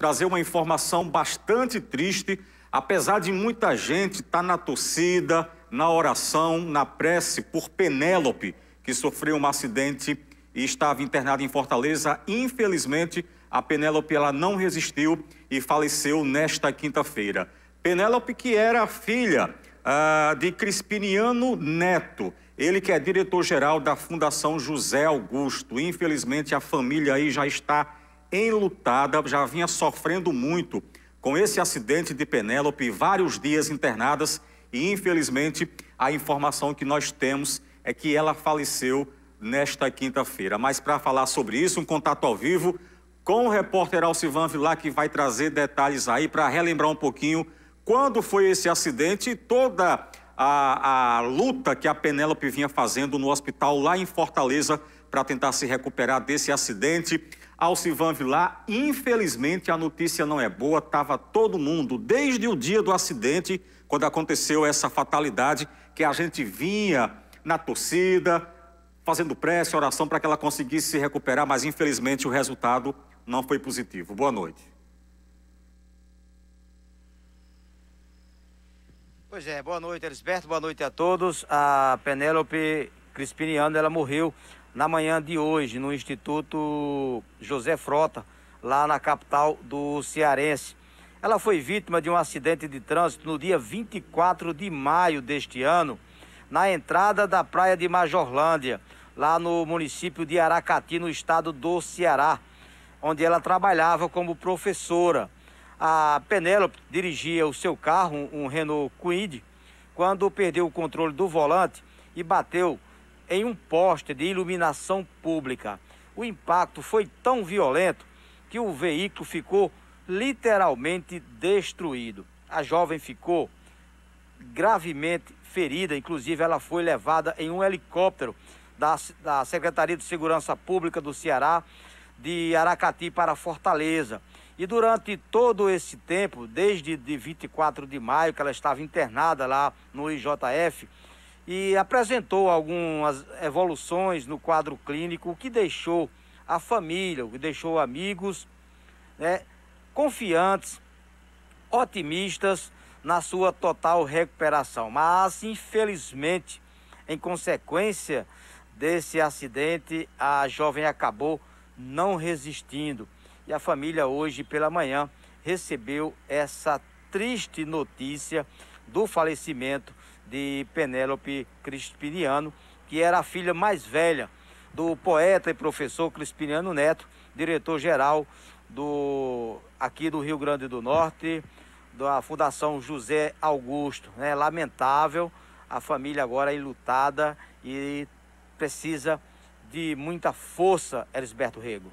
trazer uma informação bastante triste, apesar de muita gente estar tá na torcida, na oração, na prece por Penélope, que sofreu um acidente e estava internada em Fortaleza. Infelizmente, a Penélope ela não resistiu e faleceu nesta quinta-feira. Penélope, que era filha uh, de Crispiniano Neto, ele que é diretor-geral da Fundação José Augusto. Infelizmente, a família aí já está enlutada, já vinha sofrendo muito com esse acidente de Penélope, vários dias internadas e, infelizmente, a informação que nós temos é que ela faleceu nesta quinta-feira. Mas para falar sobre isso, um contato ao vivo com o repórter Alcivan Vilar, que vai trazer detalhes aí para relembrar um pouquinho quando foi esse acidente e toda a, a luta que a Penélope vinha fazendo no hospital lá em Fortaleza para tentar se recuperar desse acidente. Alcivan Vilar, infelizmente a notícia não é boa, estava todo mundo, desde o dia do acidente, quando aconteceu essa fatalidade, que a gente vinha na torcida, fazendo prece, oração para que ela conseguisse se recuperar, mas infelizmente o resultado não foi positivo. Boa noite. Pois é, boa noite, Elisberto, boa noite a todos. A Penélope Crispiniano, ela morreu na manhã de hoje no Instituto José Frota, lá na capital do Cearense. Ela foi vítima de um acidente de trânsito no dia 24 de maio deste ano, na entrada da praia de Majorlândia, lá no município de Aracati, no estado do Ceará, onde ela trabalhava como professora. A Penélope dirigia o seu carro, um Renault Quid, quando perdeu o controle do volante e bateu em um poste de iluminação pública. O impacto foi tão violento que o veículo ficou literalmente destruído. A jovem ficou gravemente ferida, inclusive ela foi levada em um helicóptero da, da Secretaria de Segurança Pública do Ceará de Aracati para Fortaleza. E durante todo esse tempo, desde de 24 de maio que ela estava internada lá no IJF, e apresentou algumas evoluções no quadro clínico, o que deixou a família, o que deixou amigos né, confiantes, otimistas na sua total recuperação. Mas, infelizmente, em consequência desse acidente, a jovem acabou não resistindo. E a família hoje pela manhã recebeu essa triste notícia do falecimento de Penélope Crispiniano, que era a filha mais velha do poeta e professor Crispiniano Neto, diretor-geral do aqui do Rio Grande do Norte, da Fundação José Augusto. Né? Lamentável, a família agora enlutada e precisa de muita força, Elisberto Rego.